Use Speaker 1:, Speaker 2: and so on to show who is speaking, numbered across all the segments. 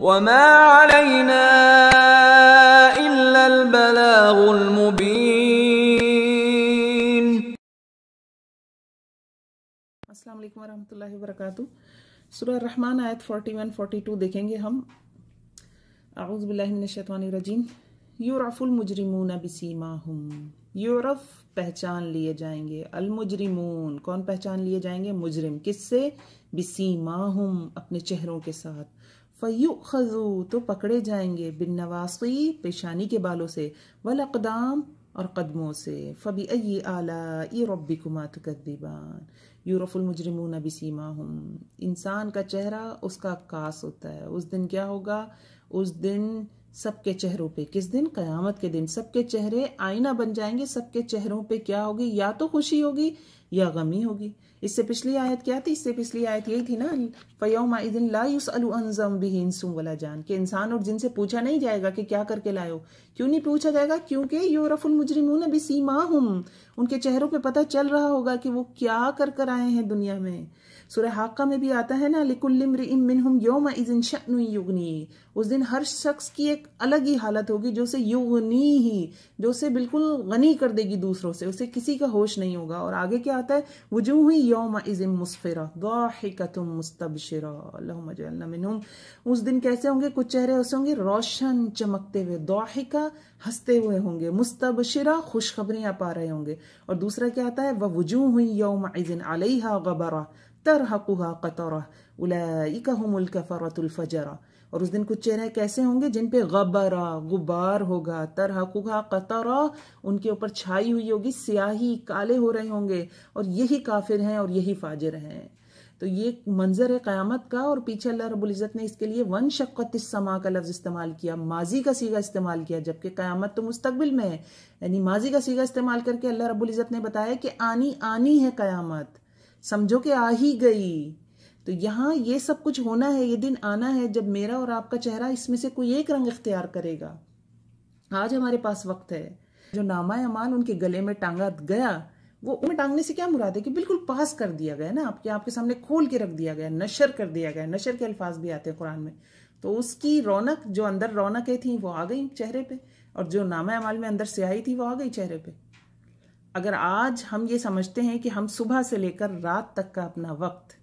Speaker 1: وما علينا إلا البلاغ المبين السلام علیکم ورحمۃ اللہ وبرکاتہ دیکھیں گے ہم اعوذ باللہ من الشیطان الرجیم یورف المجرمون بسیماہم یورف پہچان لیے جائیں گے المجرمون کون پہچان لیے جائیں گے مجرم کس سے بسیماہم اپنے چہروں کے ساتھ تو پکڑے جائیں گے بن نواسی پیشانی کے بالوں سے والاقدام اور قدموں سے یورف المجرمون ابی ہوں انسان کا چہرہ اس کا عکاس ہوتا ہے اس دن کیا ہوگا اس دن سب کے چہروں پہ کس دن قیامت کے دن سب کے چہرے آئینہ بن جائیں گے سب کے چہروں پہ کیا ہوگی یا تو خوشی ہوگی یا غمی ہوگی اس سے پچھلی آیت کیا تھی اس سے پچھلی آیت یہی تھی نا فَيَوْمَا اِذِن لَا يُسْأَلُ أَنزَمْ بِهِ انسُمْ وَلَا جَانْ کہ انسان اور جن سے پوچھا نہیں جائے گا کہ کیا کر کے لائے ہو کیوں نہیں پوچھا جائے گا کیونکہ يُعْرَفُ الْمُجْرِمُونَ بِسِيمَاهُمْ ان کے چہروں پر پتہ چل رہا ہوگا کہ وہ کیا کر کر آئے ہیں دنیا میں سورہ حاقہ میں بھی آتا ہے نا لِكُلِّ مْرِئِمْ مِنْهُمْ يَوْمَ اِذِن شَأْنُ يُغْنِي اس دن ہر شخص کی ایک الگ ہی حالت ہوگی جو اسے یغنی ہی جو اسے بالکل غنی کر دے گی دوسروں سے اسے کسی کا ہوش نہیں ہوگا اور آگے کیا آتا ہے وجوہ یوم ازم مصفرہ ضاحکتم مستبشرہ اللہم جعلنا منہم اس دن کیسے ہوں گے کچھ چہرے اس ہوں گے روشن چمکتے ہوئے ضاحکہ ہستے ہوئے ہوں گے مستبشرہ خوشخبریاں پا رہے ہوں گے اور دوسرا کیا آتا ہے وَوْجُوهِ يَوْمَ عِذٍ عَلَيْهَا غَبَرَ تَرْحَقُهَا قَتَرَهَ اول هم ہو الفجرہ اور اس دن کچھ چہرے کیسے ہوں گے جن پہ غبرا غبار ہوگا ترحقہ ہقوا ان کے اوپر چھائی ہوئی ہوگی سیاہی کالے ہو رہے ہوں گے اور یہی کافر ہیں اور یہی فاجر ہیں تو یہ منظر ہے قیامت کا اور پیچھے اللہ رب العزت نے اس کے لیے ون شقت اس سما کا لفظ استعمال کیا ماضی کا سیگا استعمال کیا جبکہ قیامت تو مستقبل میں ہے یعنی ماضی کا سیگا استعمال کر کے اللہ رب العزت نے بتایا کہ آنی آنی ہے قیامت سمجھو کہ آ ہی گئی تو یہاں یہ سب کچھ ہونا ہے یہ دن آنا ہے جب میرا اور آپ کا چہرہ اس میں سے کوئی ایک رنگ اختیار کرے گا آج ہمارے پاس وقت ہے جو نامہ امال ان کے گلے میں ٹانگا گیا وہ میں ٹانگنے سے کیا مراد ہے کہ بالکل پاس کر دیا گیا نا آپ کے آپ کے سامنے کھول کے رکھ دیا گیا نشر کر دیا گیا نشر کے الفاظ بھی آتے ہیں قرآن میں تو اس کی رونق جو اندر رونقیں تھیں وہ آ گئی چہرے پہ اور جو نامہ امال میں اندر سیاہی تھی وہ آ گئی چہرے پہ اگر آج ہم یہ سمجھتے ہیں کہ ہم صبح سے لے کر رات تک کا اپنا وقت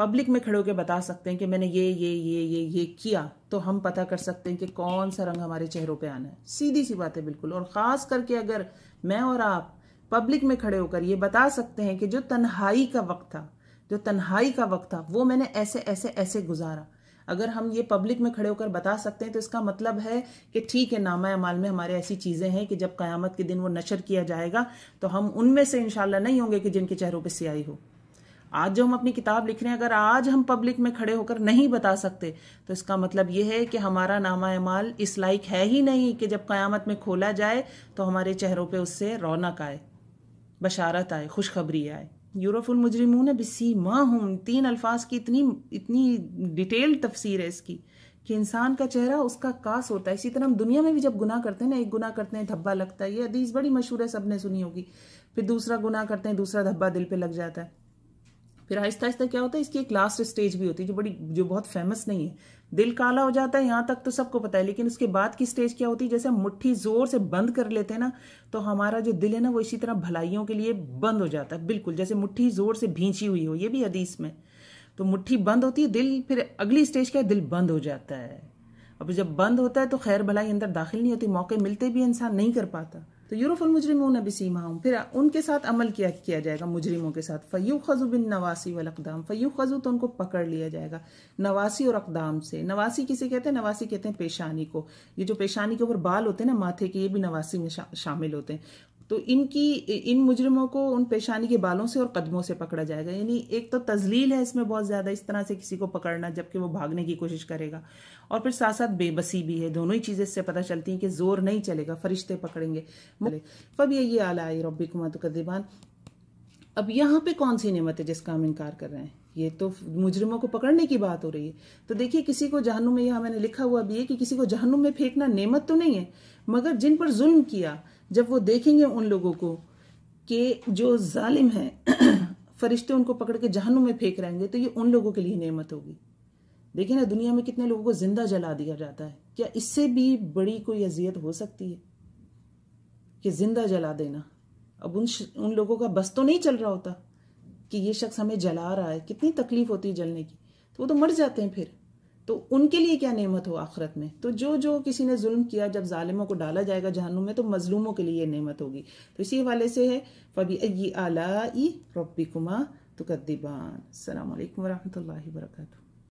Speaker 1: پبلک میں کھڑے ہو کے بتا سکتے ہیں کہ میں نے یہ یہ یہ یہ یہ کیا تو ہم پتہ کر سکتے ہیں کہ کون سا رنگ ہمارے چہروں پہ آنا ہے سیدھی سی بات ہے بالکل اور خاص کر کے اگر میں اور آپ پبلک میں کھڑے ہو کر یہ بتا سکتے ہیں کہ جو تنہائی کا وقت تھا جو تنہائی کا وقت تھا وہ میں نے ایسے ایسے ایسے گزارا اگر ہم یہ پبلک میں کھڑے ہو کر بتا سکتے ہیں تو اس کا مطلب ہے کہ ٹھیک ہے نامہ عمال میں ہمارے ایسی چیزیں ہیں کہ جب قیامت کے دن وہ نشر کیا جائے گا تو ہم ان میں سے انشاءاللہ نہیں ہوں گے کہ جن کے چہروں پہ سیاہی ہو آج جو ہم اپنی کتاب لکھ رہے ہیں اگر آج ہم پبلک میں کھڑے ہو کر نہیں بتا سکتے تو اس کا مطلب یہ ہے کہ ہمارا نامہ اعمال اس لائق ہے ہی نہیں کہ جب قیامت میں کھولا جائے تو ہمارے چہروں پہ اس سے رونق آئے بشارت آئے خوشخبری آئے یورف المجرمون بسی ماں ہوں تین الفاظ کی اتنی اتنی ڈیٹیل تفسیر ہے اس کی کہ انسان کا چہرہ اس کا کاس ہوتا ہے اسی طرح ہم دنیا میں بھی جب گناہ کرتے ہیں نا ایک گناہ کرتے ہیں دھبا لگتا ہے یہ حدیث بڑی مشہور ہے سب نے سنی ہوگی پھر دوسرا گناہ کرتے ہیں دوسرا دھبا دل پہ لگ جاتا ہے پھر آہستہ آہستہ کیا ہوتا ہے اس کی ایک لاسٹ اسٹیج بھی ہوتی ہے جو بڑی جو بہت فیمس نہیں ہے دل کالا ہو جاتا ہے یہاں تک تو سب کو پتا ہے لیکن اس کے بعد کی اسٹیج کیا ہوتی ہے جیسے ہم مٹھی زور سے بند کر لیتے ہیں نا تو ہمارا جو دل ہے نا وہ اسی طرح بھلائیوں کے لیے بند ہو جاتا ہے بالکل جیسے مٹھی زور سے بھینچی ہوئی ہو یہ بھی حدیث میں تو مٹھی بند ہوتی ہے دل پھر اگلی اسٹیج کیا ہے دل بند ہو جاتا ہے اب جب بند ہوتا ہے تو خیر بھلائی اندر داخل نہیں ہوتی موقع ملتے بھی انسان نہیں کر پاتا تو المجرمون مجرموں سیما ہوں پھر ان کے ساتھ عمل کیا کیا جائے گا مجرموں کے ساتھ فیو خزو بن نواسی والاقدام فیو خزو تو ان کو پکڑ لیا جائے گا نواسی اور اقدام سے نواسی کسی کہتے ہیں نواسی کہتے ہیں پیشانی کو یہ جو پیشانی کے اوپر بال ہوتے ہیں نا ماتھے کے یہ بھی نواسی میں شامل ہوتے ہیں تو ان کی ان مجرموں کو ان پیشانی کے بالوں سے اور قدموں سے پکڑا جائے گا یعنی ایک تو تزلیل ہے اس میں بہت زیادہ اس طرح سے کسی کو پکڑنا جبکہ وہ بھاگنے کی کوشش کرے گا اور پھر ساتھ ساتھ بے بسی بھی ہے دونوں ہی چیزیں اس سے پتہ چلتی ہیں کہ زور نہیں چلے گا فرشتے پکڑیں گے فب یہ یہ ربی کمات قدیبان اب یہاں پہ کون سی نعمت ہے جس کا ہم انکار کر رہے ہیں یہ تو مجرموں کو پکڑنے کی بات ہو رہی ہے تو دیکھیے کسی کو جہنم میں یہاں میں نے لکھا ہوا بھی ہے کہ کسی کو جہنم میں پھینکنا نعمت تو نہیں ہے مگر جن پر ظلم کیا جب وہ دیکھیں گے ان لوگوں کو کہ جو ظالم ہیں فرشتے ان کو پکڑ کے جہنوں میں پھینک رہیں گے تو یہ ان لوگوں کے لیے نعمت ہوگی دیکھیں نا دنیا میں کتنے لوگوں کو زندہ جلا دیا جاتا ہے کیا اس سے بھی بڑی کوئی اذیت ہو سکتی ہے کہ زندہ جلا دینا اب ان ان لوگوں کا بس تو نہیں چل رہا ہوتا کہ یہ شخص ہمیں جلا رہا ہے کتنی تکلیف ہوتی ہے جلنے کی تو وہ تو مر جاتے ہیں پھر تو ان کے لیے کیا نعمت ہو آخرت میں تو جو جو کسی نے ظلم کیا جب ظالموں کو ڈالا جائے گا جہنم میں تو مظلوموں کے لیے نعمت ہوگی تو اسی حوالے سے ہے فبی اعلیٰ ربی کما السلام علیکم ورحمۃ اللہ وبرکاتہ